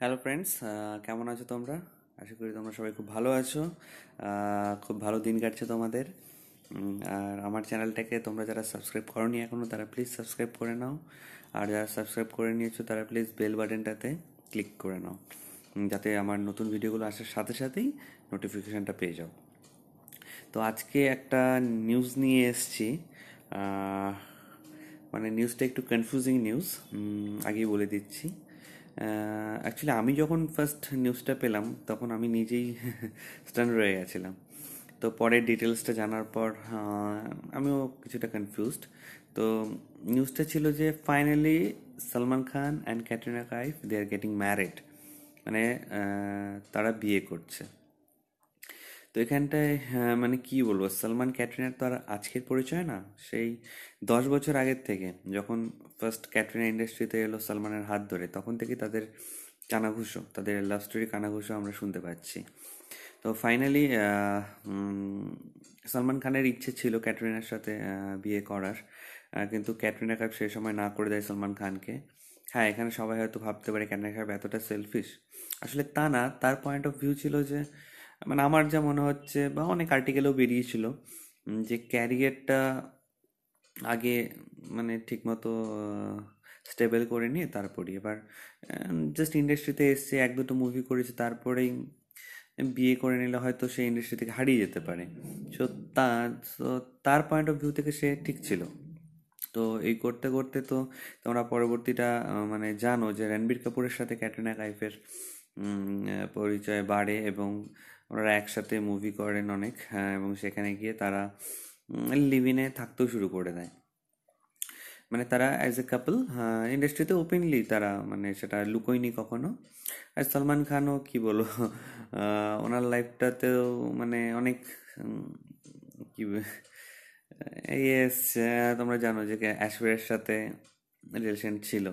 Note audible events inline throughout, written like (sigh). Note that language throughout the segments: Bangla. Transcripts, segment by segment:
হ্যালো ফ্রেন্ডস কেমন আছো তোমরা আশা করি তোমরা সবাই খুব ভালো আছো খুব ভালো দিন কাটছে তোমাদের আর আমার চ্যানেলটাকে তোমরা যারা সাবস্ক্রাইব করনি এখনও তারা প্লিজ সাবস্ক্রাইব করে নাও আর যারা সাবস্ক্রাইব করে নিয়েছো তারা প্লিজ বেল বাটনটাতে ক্লিক করে নাও যাতে আমার নতুন ভিডিওগুলো আসার সাথে সাথেই নোটিফিকেশানটা পেয়ে যাও তো আজকে একটা নিউজ নিয়ে এসছি মানে নিউজটা একটু কনফিউজিং নিউজ আগেই বলে দিচ্ছি অ্যাকচুয়ালি আমি যখন ফার্স্ট নিউজটা পেলাম তখন আমি নিজেই স্টান (laughs) রয়ে গেছিলাম তো পরে ডিটেলসটা জানার পর আমিও কিছুটা কনফিউজড তো নিউজটা ছিল যে finally Salman Khan and Katrina Kaif they are getting married মানে তারা বিয়ে করছে তো এখানটায় হ্যাঁ, মানে কি বলবো সালমান ক্যাটরিনার তো আর আজকের পরিচয় না সেই দশ বছর আগের থেকে যখন ফার্স্ট ক্যাটরিনা ইন্ডাস্ট্রিতে এলো সালমানের হাত ধরে তখন থেকে তাদের কানাঘুষো তাদের লাভ স্টোরি কানাঘুষো আমরা শুনতে পাচ্ছি তো ফাইনালি সালমান খানের ইচ্ছে ছিল ক্যাটরিনার সাথে বিয়ে করার কিন্তু ক্যাটরিনা কাপ সেই সময় না করে দেয় সালমান খানকে হ্যাঁ এখানে সবাই হয়তো ভাবতে পারে ক্যাটরিনা কাপ এতটা সেলফিশ আসলে তা না তার পয়েন্ট অফ ভিউ ছিল যে মানে আমার যা মনে হচ্ছে বা অনেক আর্টিকেলেও বেরিয়েছিল যে ক্যারিয়ারটা আগে মানে ঠিকমতো স্টেবল করে নিয়ে তারপরে এবার জাস্ট ইন্ডাস্ট্রিতে এসছে এক দুটো মুভি করেছে তারপরেই বিয়ে করে নিলে হয়তো সে ইন্ডাস্ট্রি থেকে হারিয়ে যেতে পারে সো তার তার পয়েন্ট অফ ভিউ থেকে সে ঠিক ছিল তো এই করতে করতে তো তোমরা পরবর্তীটা মানে জানো যে রণবীর কাপুরের সাথে ক্যাটরিনা কাইফের পরিচয় বাড়ে এবং ওনারা একসাথে মুভি করেন অনেক এবং সেখানে গিয়ে তারা লিভিনে থাকতেও শুরু করে দেয় মানে তারা অ্যাজ এ কাপল ইন্ডাস্ট্রিতে ওপেনলি তারা মানে সেটা লুকোয়নি কখনো আর সলমান খানও কি বলো ওনার লাইফটাতেও মানে অনেক কি ইয়েস তোমরা জানো যে অ্যাশওয়ের সাথে রিলেশন ছিল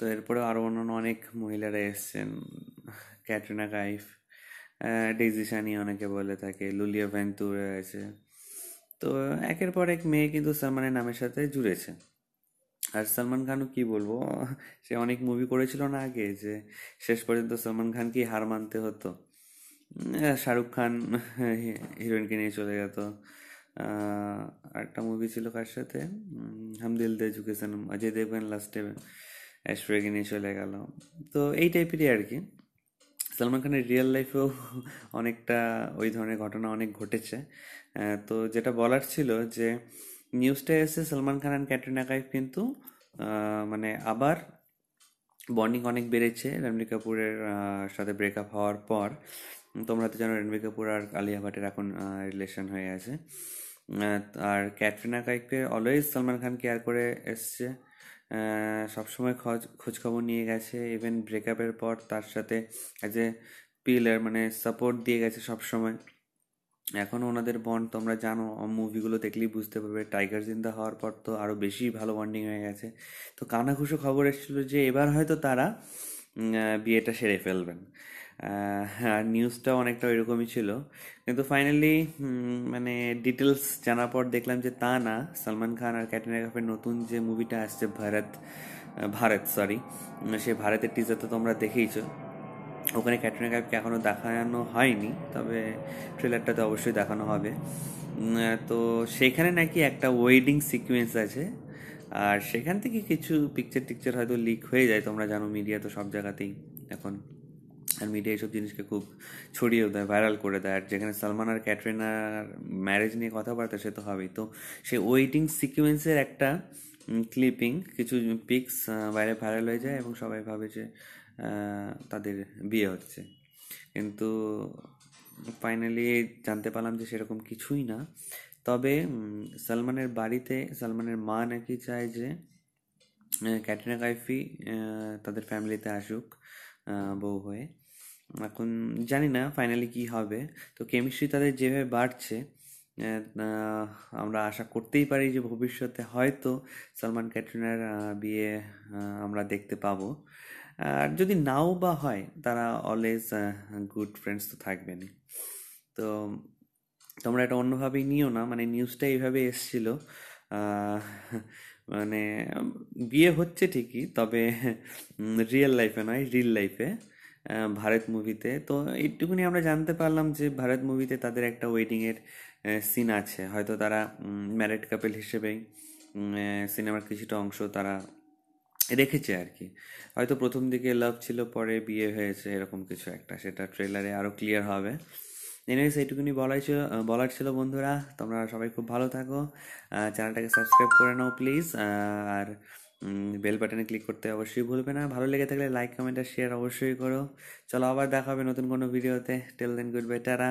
তো এরপরে আরও অন্যান্য অনেক মহিলারা এসছেন ক্যাটরিনা কাইফ ডেজিশানি অনেকে বলে থাকে লুলিয়া ভ্যান্তুরা আছে তো একের পর এক মেয়ে কিন্তু সালমানের নামের সাথে জুড়েছে আর সালমান খানও কি বলবো সে অনেক মুভি করেছিল না আগে যে শেষ পর্যন্ত সালমান খানকেই হার মানতে হতো শাহরুখ খান হিরোইনকে নিয়ে চলে যেত একটা মুভি ছিল কার সাথে হামদিল দে ঝুঁকেছেন অজয় দেবগান লাস্টে অ্যাস্ট্রোগে নিয়ে চলে গেল তো এই টাইপেরই আর কি সালমান খানের রিয়েল লাইফেও (laughs) অনেকটা ওই ধরনের ঘটনা অনেক ঘটেছে তো যেটা বলার ছিল যে নিউজটা এসে সালমান খান অ্যান্ড ক্যাটরিনা কাইফ কিন্তু মানে আবার বর্নিং অনেক বেড়েছে রণবীর কাপুরের সাথে ব্রেকআপ হওয়ার পর তোমরা তো জানো রণবীর কাপুর আর আলিয়া ভাটের এখন রিলেশন হয়ে আছে আর ক্যাটরিনা কাইফকে অলওয়েজ সালমান খান কেয়ার করে এসছে সবসময় খোঁজ খোঁজখবর নিয়ে গেছে ইভেন ব্রেকআপের পর তার সাথে অ্যাজ এ পিলার মানে সাপোর্ট দিয়ে গেছে সবসময় এখন ওনাদের বন্ড তোমরা জানো মুভিগুলো দেখলেই বুঝতে পারবে টাইগার জিন্দা হওয়ার পর তো আরও বেশি ভালো বন্ডিং হয়ে গেছে তো কানাঘুষো খবর এসেছিলো যে এবার হয়তো তারা বিয়েটা সেরে ফেলবেন আর নিউজটাও অনেকটা এরকমই ছিল কিন্তু ফাইনালি মানে ডিটেলস জানার পর দেখলাম যে তা না সালমান খান আর ক্যাটরিনা কাপের নতুন যে মুভিটা আসছে ভারত ভারত সরি সেই ভারতের টিজার তো তোমরা দেখেইছ ওখানে ক্যাটরিনা কাপকে এখনও দেখানো হয়নি তবে ট্রেলারটা তো অবশ্যই দেখানো হবে তো সেখানে নাকি একটা ওয়েডিং সিকুয়েন্স আছে আর সেখান থেকে কিছু পিকচার টিকচার হয়তো লিক হয়ে যায় তোমরা জানো মিডিয়া তো সব জায়গাতেই এখন আর মিডিয়া এইসব জিনিসকে খুব ছড়িয়ে দেয় ভাইরাল করে দেয় আর যেখানে সালমান আর ক্যাটরিনার ম্যারেজ নিয়ে কথাবার্তা সে তো হবেই তো সে ওয়েটিং সিকুয়েন্সের একটা ক্লিপিং কিছু পিক্স বাইরে ভাইরাল হয়ে যায় এবং সবাই ভাবে যে তাদের বিয়ে হচ্ছে কিন্তু ফাইনালি জানতে পারলাম যে সেরকম কিছুই না তবে সালমানের বাড়িতে সালমানের মা নাকি চায় যে ক্যাটরিনা কাইফি তাদের ফ্যামিলিতে আসুক বউ হয়ে এখন জানি না ফাইনালি কি হবে তো কেমিস্ট্রি তাদের যেভাবে বাড়ছে আমরা আশা করতেই পারি যে ভবিষ্যতে হয়তো সলমান ক্যাটরিনার বিয়ে আমরা দেখতে পাবো আর যদি নাও বা হয় তারা অলওয়েজ গুড ফ্রেন্ডস তো থাকবেনই তো তোমরা এটা অন্যভাবেই নিও না মানে নিউজটা এইভাবে এসছিল মানে বিয়ে হচ্ছে ঠিকই তবে রিয়েল লাইফে নয় রিল লাইফে ভারত মুভিতে তো এইটুকুনি আমরা জানতে পারলাম যে ভারত মুভিতে তাদের একটা ওয়েডিংয়ের সিন আছে হয়তো তারা ম্যারেড কাপেল হিসেবেই সিনেমার কিছুটা অংশ তারা রেখেছে আর কি হয়তো প্রথম দিকে লাভ ছিল পরে বিয়ে হয়েছে এরকম কিছু একটা সেটা ট্রেলারে আরও ক্লিয়ার হবে এনিওয়েজ এইটুকুনি বলাই ছিল বলার ছিল বন্ধুরা তোমরা সবাই খুব ভালো থাকো চ্যানেলটাকে সাবস্ক্রাইব করে নাও প্লিজ আর বেল বাটনে ক্লিক করতে অবশ্যই ভুলবে না ভালো লেগে থাকলে লাইক কমেন্ট আর শেয়ার অবশ্যই করো চলো আবার দেখা হবে নতুন কোনো ভিডিওতে টেল দেন গুড বাই টারা